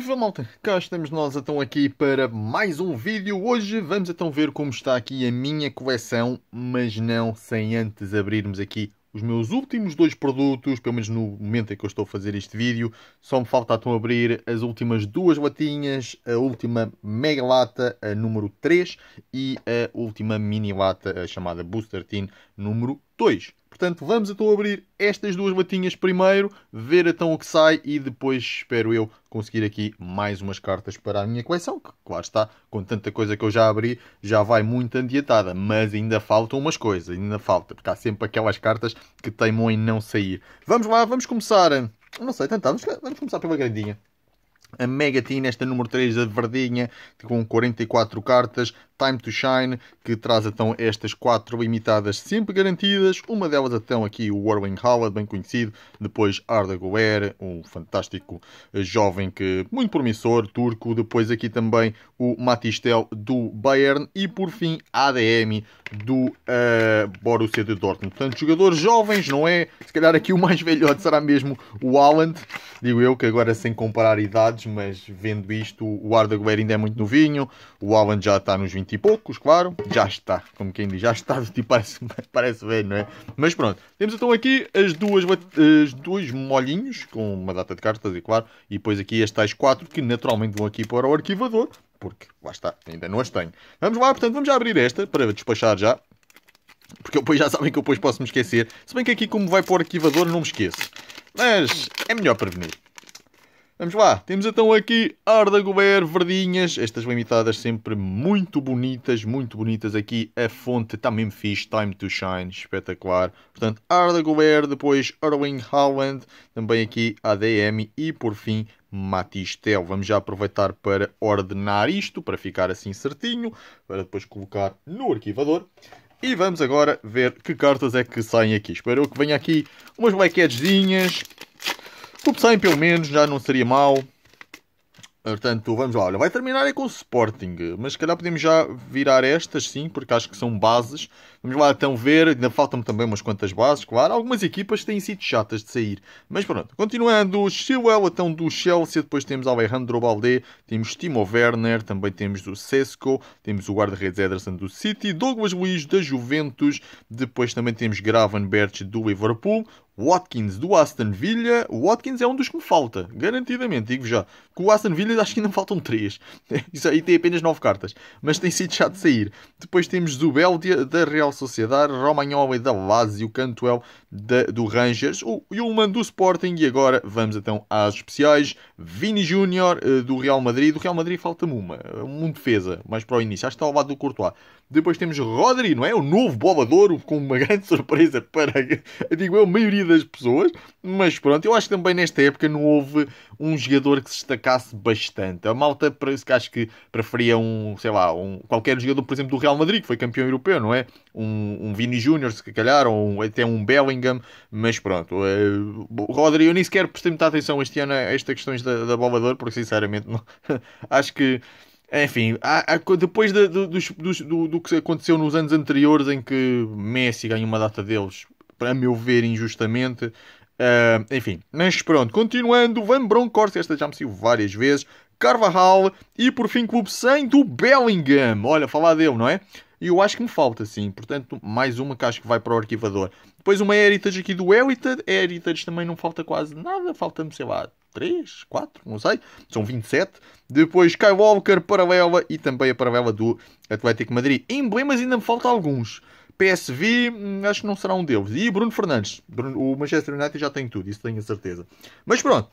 Viva malta, cá estamos nós então aqui para mais um vídeo. Hoje vamos então ver como está aqui a minha coleção, mas não sem antes abrirmos aqui os meus últimos dois produtos, pelo menos no momento em que eu estou a fazer este vídeo. Só me falta então abrir as últimas duas latinhas, a última mega lata, a número 3, e a última mini lata, a chamada Booster Tin, número 2. Portanto, vamos então abrir estas duas latinhas primeiro, ver então o que sai e depois espero eu conseguir aqui mais umas cartas para a minha coleção, que claro está, com tanta coisa que eu já abri, já vai muito adiantada, mas ainda faltam umas coisas, ainda falta, porque há sempre aquelas cartas que teimam em não sair. Vamos lá, vamos começar, não sei, tentar vamos começar pela grandinha. A Mega Tina, esta número 3, a verdinha, com 44 cartas, Time to Shine, que traz então estas quatro limitadas sempre garantidas. Uma delas então aqui o Warwing Howard, bem conhecido. Depois Arda Goer, um fantástico eh, jovem que muito promissor, turco. Depois aqui também o Matistel do Bayern e por fim ADM do uh, Borussia de Dortmund. Portanto, jogadores jovens, não é? Se calhar aqui o mais velhote será mesmo o Haaland. Digo eu que agora sem comparar idades, mas vendo isto, o Arda Goer ainda é muito novinho. O Haaland já está nos 20 20 e poucos, claro. Já está, como quem diz, já está, tipo, parece, parece velho, não é? Mas pronto, temos então aqui as duas, as dois molhinhos, com uma data de cartas, e claro, e depois aqui as tais quatro, que naturalmente vão aqui para o arquivador, porque lá está, ainda não as tenho. Vamos lá, portanto, vamos já abrir esta, para despachar já. Porque depois já sabem que eu depois posso me esquecer. Se bem que aqui, como vai para o arquivador, não me esqueço. Mas é melhor prevenir. Vamos lá, temos então aqui Arda Gobert, verdinhas, estas limitadas sempre muito bonitas, muito bonitas aqui, a fonte também me fixe, Time to Shine, espetacular. Portanto, Arda Gobert, depois Erling Haaland, também aqui ADM e por fim Matistel. Vamos já aproveitar para ordenar isto, para ficar assim certinho, para depois colocar no arquivador. E vamos agora ver que cartas é que saem aqui. Espero que venha aqui umas blackheadzinhas, Top 100 pelo menos já não seria mal. Portanto, vamos lá. Olha, vai terminar aí com o Sporting, mas se calhar podemos já virar estas sim, porque acho que são bases. Vamos lá então ver, ainda faltam também umas quantas bases, claro. Algumas equipas têm sido chatas de sair. Mas pronto, continuando, o Chilwell então do Chelsea, depois temos Alejandro Balde, temos Timo Werner, também temos o Sesco, temos o guarda-redes Ederson do City, Douglas Luiz da Juventus, depois também temos Gravenberch do Liverpool, Watkins do Aston Villa. O Watkins é um dos que me falta, garantidamente, digo já. Com o Aston Villa acho que ainda faltam três Isso aí tem apenas nove cartas, mas tem sido chato de sair. Depois temos o Bel da Real Sociedade, Romagnoli da Lazio, Cantwell da, do Rangers, o Yulman do Sporting e agora vamos então às especiais. Vini Júnior eh, do Real Madrid, do Real Madrid falta-me uma, eh, um defesa, mais para o início, acho que está ao lado do Courtois. Depois temos Rodri, não é? O novo bolvador com uma grande surpresa para, digo eu, a maioria das pessoas. Mas pronto, eu acho que também nesta época não houve um jogador que se destacasse bastante. A malta, para isso que acho que preferia um, sei lá, um, qualquer jogador, por exemplo, do Real Madrid, que foi campeão europeu, não é? Um, um Vini Júnior, se calhar, ou um, até um Bellingham. Mas pronto, uh, Rodri, eu nem sequer prestei muita atenção este ano a estas questões da, da porque sinceramente não, acho que enfim, há, há, depois de, de, dos, dos, do, do, que aconteceu nos anos anteriores em que Messi ganhou uma data deles, para meu ver, injustamente. Uh, enfim, mas pronto, continuando, Van Bronckhorst, esta já me saiu várias vezes, Carvajal e por fim Clube 100 do Bellingham. Olha, falar dele, não é? E eu acho que me falta, sim. Portanto, mais uma que acho que vai para o arquivador. Depois uma Heritage aqui do Heritage. Heritage também não falta quase nada. Falta-me, sei lá, 3, 4, não sei. São 27. Depois Skywalker, Paralela e também a Paralela do Atlético Madrid. Emblemas ainda me faltam alguns. PSV, hum, acho que não será um deles. E Bruno Fernandes. O Manchester United já tem tudo, isso tenho a certeza. Mas pronto.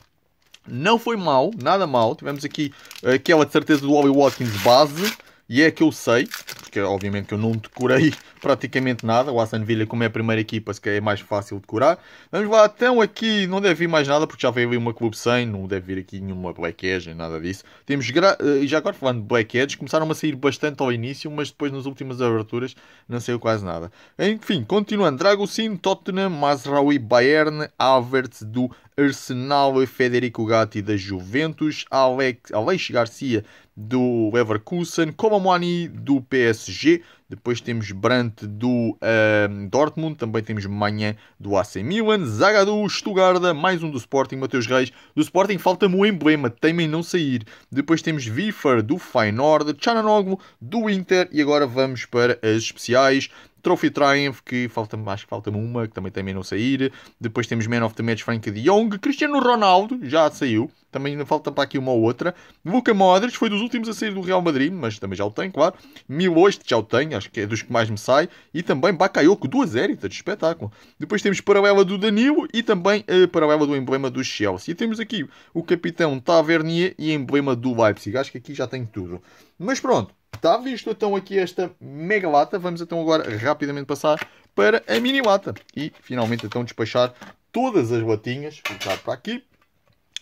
Não foi mal, nada mal. Tivemos aqui aquela de certeza do Ollie Watkins base e é que eu sei, porque obviamente que eu não decorei praticamente nada, o Aston Villa como é a primeira equipa, se é mais fácil decorar. Vamos lá, então aqui não deve vir mais nada, porque já veio ali uma Clube 100, não deve vir aqui nenhuma Black Edge, nem nada disso. Temos, gra... Eh, já agora falando de Black Edge, começaram a sair bastante ao início, mas depois nas últimas aberturas não saiu quase nada. Enfim, continuando, Dragocin, Tottenham, Masraoui, Bayern, Havertz do Arsenal, Federico Gatti da Juventus, Alex... Alex Garcia do Everkusen, Colomwani do PSG, depois temos Brandt do ehm, Dortmund, também temos Manhã do AC Milan, Zaga do Stuttgart, mais um do Sporting, Mateus Reis do Sporting, falta-me o emblema, temem não sair. Depois temos Vifer do Feyenoord, Chananoglu do Inter e agora vamos para as especiais. Trophy Triumph, que falta, acho que falta-me uma, que também tem menos a sair. Depois temos Man of the Match Frank de Jong. Cristiano Ronaldo, já saiu. Também ainda falta para aqui uma ou outra. Luca Modric foi dos últimos a sair do Real Madrid, mas também já o tem, claro. Miloste, já o tem, acho que é dos que mais me sai. E também Bakayoko, duas éritas de espetáculo. Depois temos paralela do Danilo e também a eh, paralela do emblema do Chelsea. E temos aqui o capitão Tavernier e emblema do Leipzig. Acho que aqui já tem tudo. Mas pronto, Está visto então aqui esta mega lata. Vamos então agora rapidamente passar para a mini lata. E finalmente então despachar todas as latinhas. Vou colocar para aqui.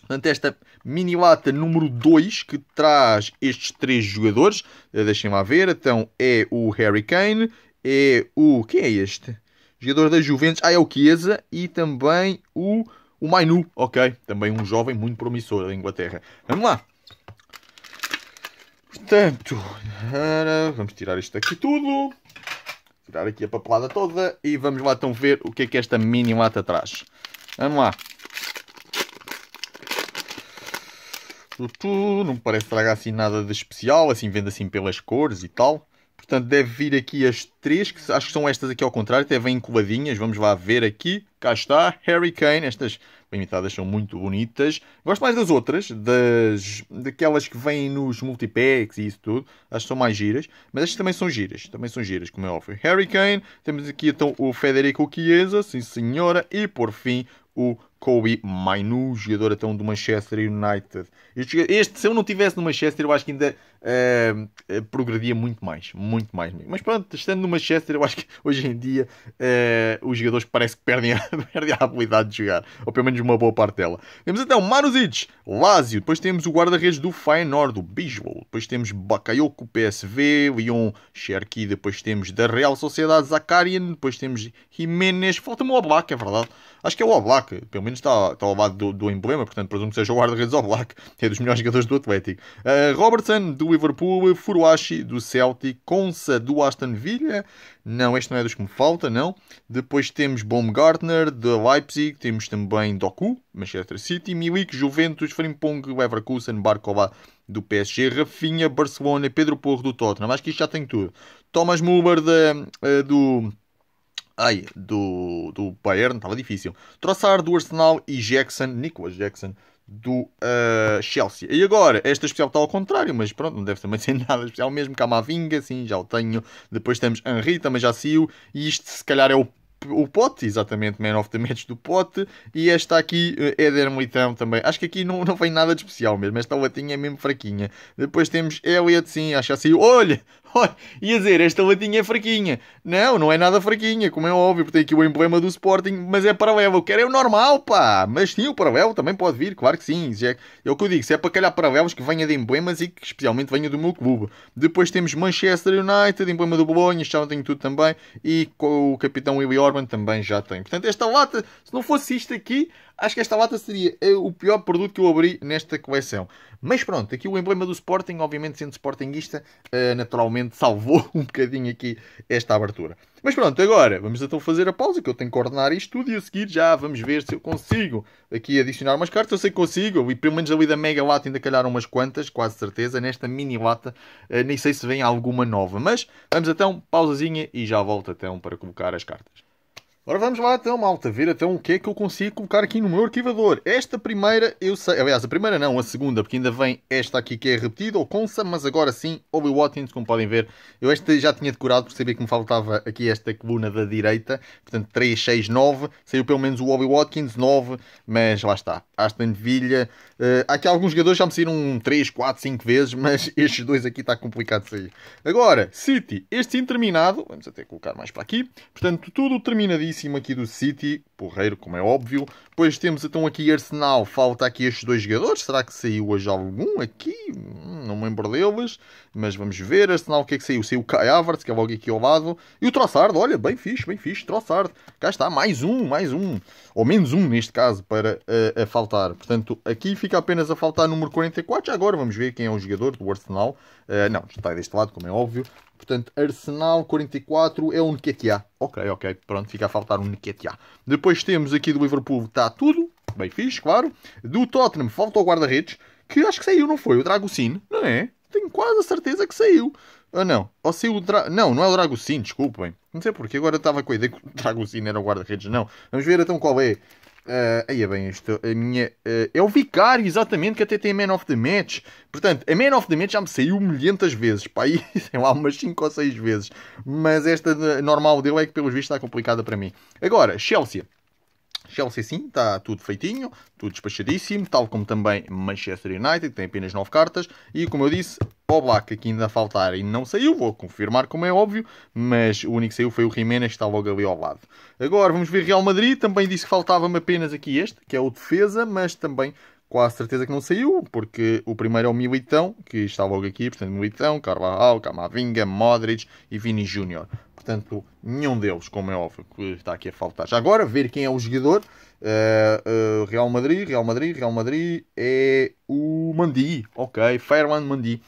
Portanto, esta mini lata número 2 que traz estes três jogadores. Eh, Deixem lá ver. Então é o Harry Kane. É o... Quem é este? Jogador da Juventus. Ah, é o Chiesa. E também o... O Mainu, ok, também um jovem muito promissor da Inglaterra. Vamos lá, Portanto, vamos tirar isto aqui tudo. Tirar aqui a papelada toda e vamos lá então ver o que é que esta mini lata traz. Vamos lá. Não parece tragar assim nada de especial, assim vendo assim pelas cores e tal. Portanto, deve vir aqui as três, que acho que são estas aqui ao contrário, até vêm coladinhas. Vamos lá ver aqui. Cá está, Harry Kane. Estas limitadas são muito bonitas. Gosto mais das outras, das daquelas que vêm nos multipacks e isso tudo. Acho que são mais giras, mas estas também são giras. Também são giras, como é óbvio. Harry Kane. Temos aqui então o Federico Chiesa, sim senhora. E por fim, o Kobe Mainu, jogador então do Manchester United. Este, este, se eu não tivesse no Manchester, eu acho que ainda uh, progredia muito mais, muito mais mesmo. Mas pronto, estando no Manchester, eu acho que hoje em dia uh, os jogadores parece que perdem a, perdem a habilidade de jogar, ou pelo menos uma boa parte dela. Temos então Maruzic, Lazio, depois temos o guarda-redes do Feyenoord, do Bisbol, depois temos Bakayoko, PSV, Lyon, Cherki, depois temos da Real Sociedade, Zakarian, depois temos Jiménez, falta-me o Oblak, é verdade. Acho que é o Oblak, pelo menos menos está, está ao lado do, do emblema, portanto presumo que seja o guarda-redes ao Black, é dos melhores jogadores do Atlético. Uh, Robertson, do Liverpool, Furuashi, do Celtic, Consa, do Aston Villa, não, este não é dos que me falta, não. Depois temos Baumgartner, do Leipzig, temos também Doku, Manchester City, Milik, Juventus, Frimpong, Leverkusen, Barcova do PSG, Rafinha, Barcelona, Pedro Porro, do Tottenham, acho que isto já tem tudo. Thomas Müller, uh, do ai, do, do Bayern, estava difícil. Troçar do Arsenal e Jackson, Nicholas Jackson, do uh, Chelsea. E agora, esta especial está ao contrário, mas pronto, não deve também ser nada especial, mesmo que a sim, já o tenho. Depois temos Henri, também já saiu, e isto se calhar é o o pote, exatamente, Man of the Match do pote, e esta aqui, Éder eh, Militão também. Acho que aqui não, não vem nada de especial mesmo, esta latinha é mesmo fraquinha. Depois temos Elliot, sim, acho que já saiu. Olha, Ia dizer, esta latinha é fraquinha. Não, não é nada fraquinha, como é óbvio, porque tem aqui o emblema do Sporting, mas é paralelo. que era é o normal, pá! Mas sim, o paralelo também pode vir, claro que sim. É, é o que eu digo, se é para calhar paralelos que venha de emblemas e que especialmente venha do meu clube. Depois temos Manchester United, emblema do Bolonha, já tenho tudo também, e o capitão Willy Orban também já tem. Portanto, esta lata, se não fosse isto aqui, Acho que esta lata seria eh, o pior produto que eu abri nesta coleção. Mas pronto, aqui o emblema do Sporting, obviamente sendo Sportingista, eh, naturalmente salvou um bocadinho aqui esta abertura. Mas pronto, agora vamos então fazer a pausa, que eu tenho que coordenar isto tudo e a seguir já vamos ver se eu consigo aqui adicionar umas cartas. Eu sei que consigo, e pelo menos ali da mega lata ainda calharam umas quantas, quase certeza. Nesta mini lata eh, nem sei se vem alguma nova. Mas vamos então, pausazinha e já volto então para colocar as cartas. Ora vamos lá então, malta, ver então o que é que eu consigo colocar aqui no meu arquivador. Esta primeira eu sei, aliás, a primeira não, a segunda, porque ainda vem esta aqui que é repetida, ou Consa, mas agora sim, Obi Watkins, como podem ver. Eu esta já tinha decorado, porque sabia que me faltava aqui esta coluna da direita, portanto 3, 6, 9, saiu pelo menos o Obi Watkins, 9, mas lá está. Aston Villa, uh, aqui alguns jogadores já me saíram 3, 4, 5 vezes, mas estes dois aqui está complicado de sair. Agora, City, este sim terminado, vamos até colocar mais para aqui, portanto tudo terminadíssimo cima aqui do City porreiro, como é óbvio. depois temos então aqui Arsenal, falta aqui estes dois jogadores. Será que saiu hoje algum aqui? Hum, não me lembro deles, mas vamos ver. Arsenal, o que é que saiu? Saiu o Kai Havertz, que é logo aqui ao lado. E o Trossard, olha, bem fixe, bem fixe, Trossard. Cá está, mais um, mais um. Ou menos um, neste caso, para uh, a faltar. Portanto, aqui fica apenas a faltar número 44. Já agora vamos ver quem é o jogador do Arsenal. Uh, não, está deste lado, como é óbvio. Portanto, Arsenal 44 é o Nketiah. Ok, ok, pronto, fica a faltar um Nketiah. Depois depois temos aqui do Liverpool, está tudo, bem fixe, claro. Do Tottenham, falta o guarda-redes, que acho que saiu, não foi? O Dragocin, não é? Tenho quase a certeza que saiu. Ah, não. Ou saiu o Dra... Não, não é o Dragocin, desculpem. Não sei porque, agora estava com a ideia que o Dragocin era o guarda-redes. Não. Vamos ver então qual é. Uh, aí é bem isto. A minha, uh, é o Vicário, exatamente, que até tem Man of the Match. Portanto, a Man of the Match já me saiu milhentas vezes. Pá, aí, sei lá, umas 5 ou 6 vezes. Mas esta normal dele é que, pelos vistos, está complicada para mim. Agora, Chelsea. Chelsea sim, está tudo feitinho, tudo despachadíssimo, tal como também Manchester United, que tem apenas 9 cartas, e como eu disse, o Black aqui ainda faltar e não saiu, vou confirmar como é óbvio, mas o único que saiu foi o Jiménez, que está logo ali ao lado. Agora vamos ver Real Madrid, também disse que faltava-me apenas aqui este, que é o defesa, mas também quase certeza que não saiu, porque o primeiro é o Militão, que está logo aqui, portanto, Militão, Carvajal, Camavinga, Modric e Vini Júnior. Portanto, nenhum deles, como é óbvio, que está aqui a faltar. Já agora, ver quem é o jogador. Uh, uh, Real Madrid, Real Madrid, Real Madrid é o Mandi. Ok, Fairland Mandi.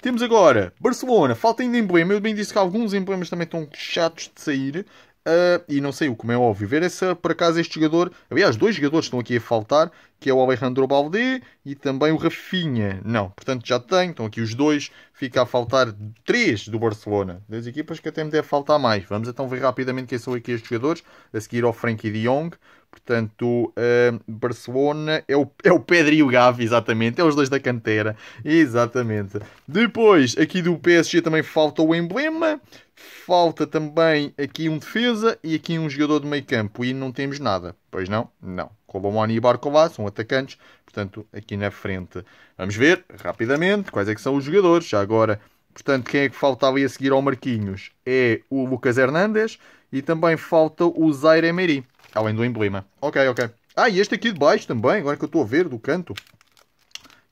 Temos agora Barcelona, falta ainda emblema. Eu bem disse que alguns emblemas também estão chatos de sair. Uh, e não sei o como é óbvio. Ver essa, por acaso, este jogador. Aliás, dois jogadores estão aqui a faltar, que é o Alejandro Balde e também o Rafinha. Não, portanto já tem, estão aqui os dois. Fica a faltar três do Barcelona. Das equipas que até me deve faltar mais. Vamos então ver rapidamente quem são aqui estes jogadores. A seguir ao Frankie de Jong, Portanto, uh, Barcelona é o, é o Pedro e o Gavi, exatamente. É os dois da canteira. Exatamente. Depois, aqui do PSG também falta o emblema. Falta também aqui um defesa e aqui um jogador de meio campo. E não temos nada. Pois não? Não. Colomoni e Barcová são atacantes. Portanto, aqui na frente. Vamos ver rapidamente quais é que são os jogadores. Já agora Portanto, quem é que falta ali a seguir ao Marquinhos? É o Lucas Hernandes e também falta o Zaire Emery. Além do emblema. Ok, ok. Ah, e este aqui de baixo também, agora que eu estou a ver do canto.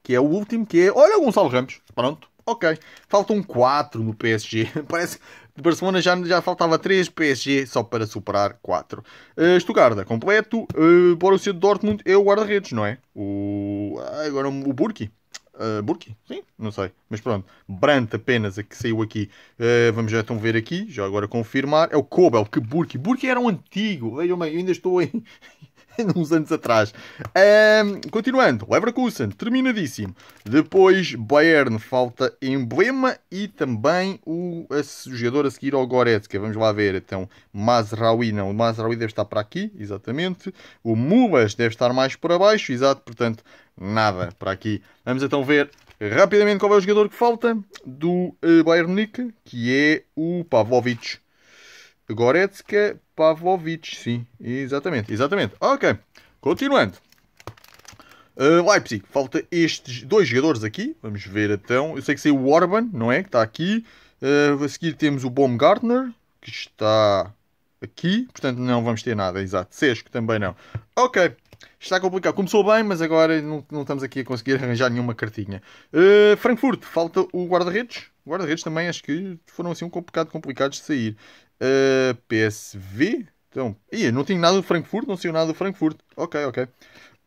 Que é o último, que é... Olha, Gonçalo Ramos. Pronto. Ok. Faltam 4 no PSG. Parece que de Barcelona já, já faltava 3 PSG só para superar 4. Uh, eh, Stuttgart, completo. Uh, Borussia Dortmund é o guarda-redes, não é? O... Ah, agora o Burki. Uh, ah, Burki? Sim, não sei. Mas pronto, Brandt apenas a que saiu aqui. Uh, vamos já então ver aqui, já agora confirmar. É o Kobel, que Burki. Burki era um antigo. Vejam bem, eu ainda estou em. uns anos atrás. Um, ah, continuando, Leverkusen, terminadíssimo. Depois, Bayern, falta emblema e também o, jogador a seguir ao Goretzka. Vamos lá ver, então, Mazraoui, não, o Mazraoui deve estar para aqui, exatamente. O Mulas deve estar mais para baixo, exato, portanto, nada para aqui. Vamos então ver rapidamente qual é o jogador que falta do eh, Bayern Munique, que é o Pavlovic. Goretzka Pavlovic, sim, exatamente, exatamente. Ok, continuando. Uh, Leipzig, falta estes dois jogadores aqui. Vamos ver então. Eu sei que saiu o Orban, não é? Que está aqui. Uh, a seguir temos o Baumgartner, que está aqui. Portanto, não vamos ter nada. Exato. Sesco também não. Ok. Está complicado. Começou bem, mas agora não, não estamos aqui a conseguir arranjar nenhuma cartinha. Uh, Frankfurt, falta o guarda-redes. Guarda-redes também acho que foram assim um bocado complicados de sair. Uh, eh, PSV? Então, ia, não tinha nada do Frankfurt, não saiu nada do Frankfurt. Ok, ok.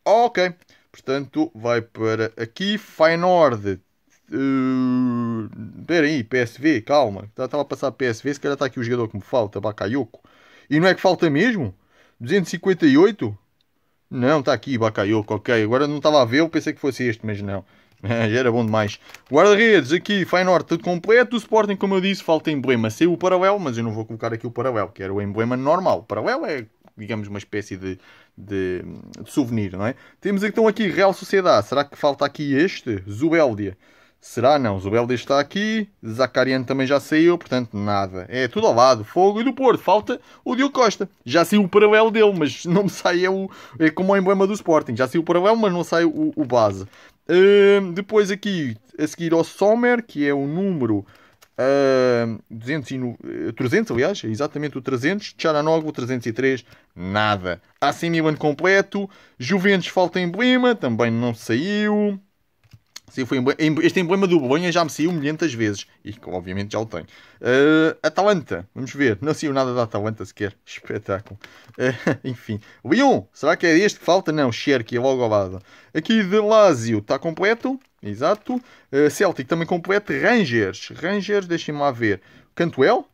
Ok. Portanto, vai para aqui. Feyenoord. Espera eh, uh, aí, PSV, calma. Estava tá, a passar PSV, se calhar está aqui o jogador que me falta, Bakayoko. E não é que falta mesmo? 258? Não, está aqui, Bakayoko, ok. Agora não estava a ver, eu pensei que fosse este, mas não. Já era bom demais. Guarda-redes, aqui, Feyenoord tudo completo. O Sporting, como eu disse, falta emblema. Saiu o paralelo, mas eu não vou colocar aqui o paralelo, que era o emblema normal. O paralelo é, digamos, uma espécie de, de, de souvenir, não é? Temos então aqui Real Sociedade. Será que falta aqui este? Zubeldia. Será? Não. Zubeldi está aqui. Zacariano também já saiu. Portanto, nada. É tudo ao lado. Fogo e do Porto. Falta o Diogo Costa. Já saiu o paralelo dele, mas não me sai é, o, é como o emblema do Sporting. Já saiu o paralelo, mas não sai o, o base. Uh, depois aqui, a seguir ao Sommer, que é o número... Uh, hum, 200 e no, 300, eh, aliás, é exatamente o 300. Tcharanoglu, 303, nada. AC Milan completo. Juventus falta emblema, também não saiu. Sim, foi este emblema do Bolonha já me saiu milhentas vezes. E obviamente já o tenho. Uh, Atalanta, vamos ver. Não saiu nada da Atalanta sequer. Espetáculo. Uh, enfim. Leon, será que é este que falta? Não, Cherky, é logo ao lado. Aqui de Lazio, está completo. Exato. Uh, Celtic também completo. Rangers, Rangers, deixem-me lá ver. Cantuel?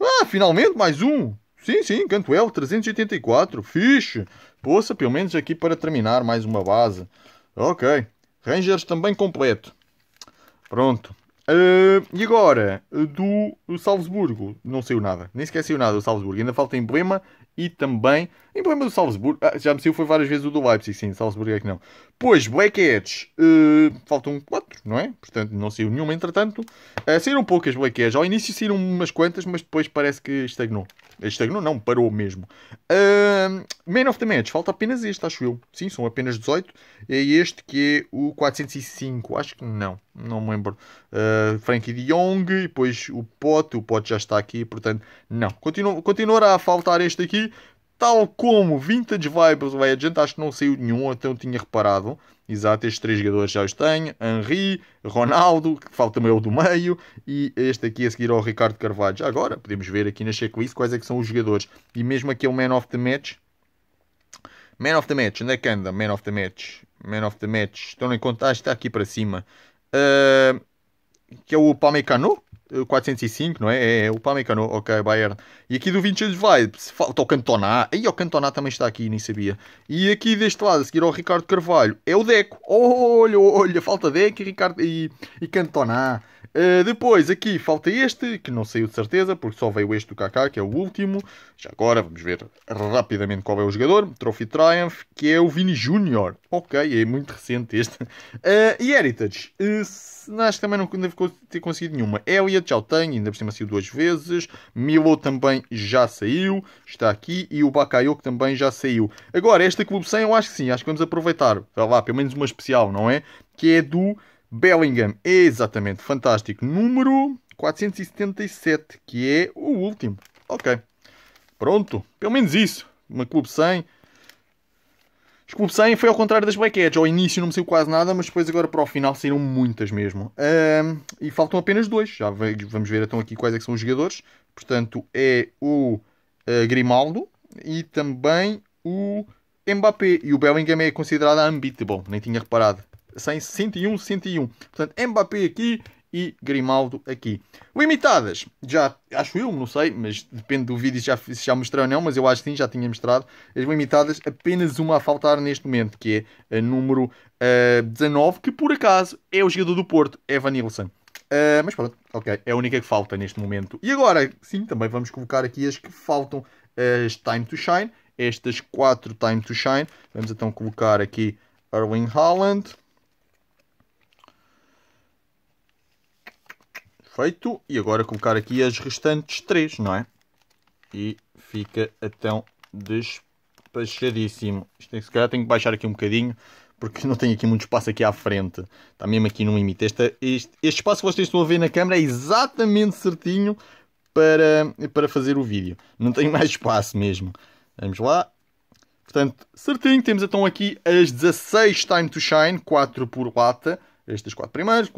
Ah, finalmente mais um. Sim, sim, Cantuel, 384. Fixe. Poça, pelo menos aqui para terminar mais uma base. Ok. Rangers também completo. Pronto. Uh, e agora, do Salzburgo, não saiu nada, nem sequer saiu nada do Salzburgo, ainda falta emblema e também. Emblema do Salzburgo, ah, já me saiu foi várias vezes o do Leipzig, sim, Salzburgo é que não. Pois, Black Edge, uh, faltam 4, não é? Portanto, não saiu nenhuma entretanto. Uh, saíram poucas Black Edge, ao início saíram umas quantas, mas depois parece que estagnou. Estagnou não, parou mesmo. Uh, Man of the Match, falta apenas este, acho eu. Sim, são apenas 18. É este que é o 405, acho que não, não me lembro. Uh, Frankie de Jong, depois o Pote, o Pote já está aqui, portanto, não. Continu continuará a faltar este aqui, Tal como Vintage Vibes vai adiantar acho que não saiu nenhum, até eu tinha reparado. Exato, estes três jogadores já os tenho. Henri, Ronaldo, que falta também o do meio, e este aqui a seguir ao Ricardo Carvalho. Já agora, podemos ver aqui na checklist quais é que são os jogadores. E mesmo aqui é o Man of the Match. Man of the Match, onde é que anda? Man of the Match. Man of the Match. Estão em conta, ah, está aqui para cima. Uh, que é o Palmecano? 405, não é? É, é o Pamecano, ok, Bayern. E aqui do Vincenzo vai, falta o Cantona. e o Cantona também está aqui, nem sabia. E aqui deste lado, a seguir ao Ricardo Carvalho, é o Deco. Olha, olha, falta Deco e, Ricardo, e, e Cantona. Uh, depois, aqui falta este, que não saiu de certeza, porque só veio este do KK, que é o último. Já agora, vamos ver rapidamente qual é o jogador. Trophy Triumph, que é o Vini Júnior. Ok, é muito recente este. Uh, e Heritage, uh, acho que também não deve ter conseguido nenhuma. Elliot já o tenho, ainda por cima saiu duas vezes. Milo também já saiu, está aqui. E o Bakayo que também já saiu. Agora, esta Clube 100 eu acho que sim, acho que vamos aproveitar. lá, pelo menos uma especial, não é? Que é do Bellingham, exatamente, fantástico. Número 477, que é o último. Ok. Pronto, pelo menos isso. Uma Clube 100. Os Clube 100 foi ao contrário das Black Edge. Ao início não me saiu quase nada, mas depois agora para o final saíram muitas mesmo. Um, e faltam apenas dois. Já vamos ver então aqui quais é são os jogadores. Portanto, é o uh, Grimaldo e também o Mbappé. E o Bellingham é considerado unbeatable. Nem tinha reparado. Sem 101, 101. Portanto, Mbappé aqui e Grimaldo aqui. Limitadas, já acho eu, não sei, mas depende do vídeo se já, se já ou não, mas eu acho que sim, já tinha mostrado. As limitadas, apenas uma a faltar neste momento, que é a número uh, eh, 19, que por acaso é o jogador do Porto, Evan Nilsson. Uh, mas pronto, ok, é a única que falta neste momento. E agora, sim, também vamos colocar aqui as que faltam, eh, as Time to Shine, estas 4 Time to Shine. Vamos então colocar aqui Erling Haaland, Feito. E agora colocar aqui as restantes três, não é? E fica então despachadíssimo. Isto, é se calhar tenho que baixar aqui um bocadinho, porque não tenho aqui muito espaço aqui à frente. Está mesmo aqui no limite. Este, este, este espaço que vocês estão a ver na câmera é exatamente certinho para, para fazer o vídeo. Não tenho mais espaço mesmo. Vamos lá. Portanto, certinho. Temos então aqui as 16 Time to Shine, 4 por lata estes quatro primeiros,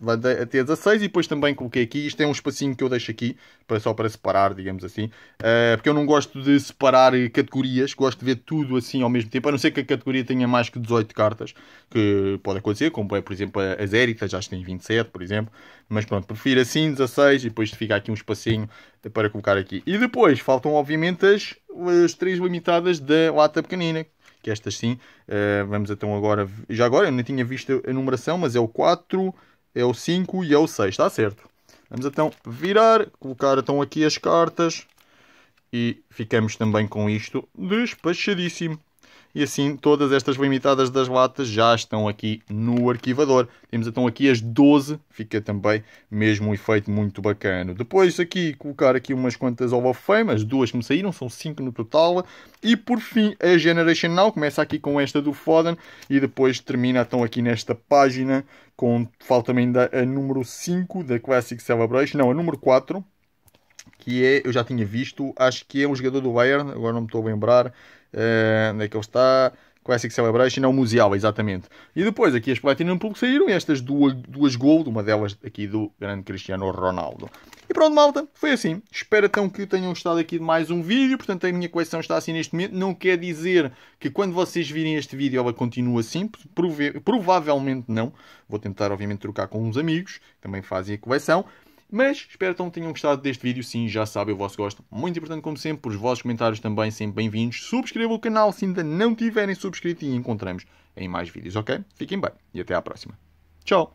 vai até 16 e depois também coloquei aqui, isto é um espacinho que eu deixo aqui, para, só para separar, digamos assim, uh, porque eu não gosto de separar categorias, gosto de ver tudo assim ao mesmo tempo, a não ser que a categoria tenha mais que 18 cartas, que pode acontecer, como é, por exemplo, as Éricas, já tem 27, por exemplo, mas pronto, prefiro assim, 16, e depois fica aqui um espacinho para colocar aqui. E depois, faltam obviamente as, as três limitadas da lata pequenina, que estas sim. Uh, vamos então agora. Já agora, eu nem tinha visto a numeração, mas é o 4, é o 5 e é o 6, está certo. Vamos então virar, colocar então aqui as cartas e ficamos também com isto despachadíssimo e assim todas estas limitadas das latas já estão aqui no arquivador. Temos então aqui as 12, fica também mesmo um efeito muito bacana. Depois aqui colocar aqui umas quantas Hall of Fame, as duas que me saíram, são 5 no total. E por fim a Generation Now, começa aqui com esta do Foden e depois termina então aqui nesta página com falta ainda a número 5 da Classic Celebration, não, a número 4, que é, eu já tinha visto, acho que é um jogador do Bayern, agora não me estou a lembrar uh, onde é que ele está, Classic é Celebration, é o museal exatamente. E depois aqui as Platinum Pool saíram estas duas, duas gold, uma delas aqui do grande Cristiano Ronaldo. E pronto, malta, foi assim. Espero então que tenham gostado aqui de mais um vídeo. Portanto, a minha coleção está assim neste momento. Não quer dizer que quando vocês virem este vídeo ela continua assim. Prove provavelmente não. Vou tentar, obviamente, trocar com uns amigos que também fazem a coleção. Mas espero então que tenham gostado deste vídeo. Sim, já sabem, o vosso gosto. Muito importante, como sempre, por os vossos comentários também sempre bem-vindos. Subscrevam o canal se ainda não tiverem subscrito e encontramos em mais vídeos, ok? Fiquem bem e até à próxima. Tchau!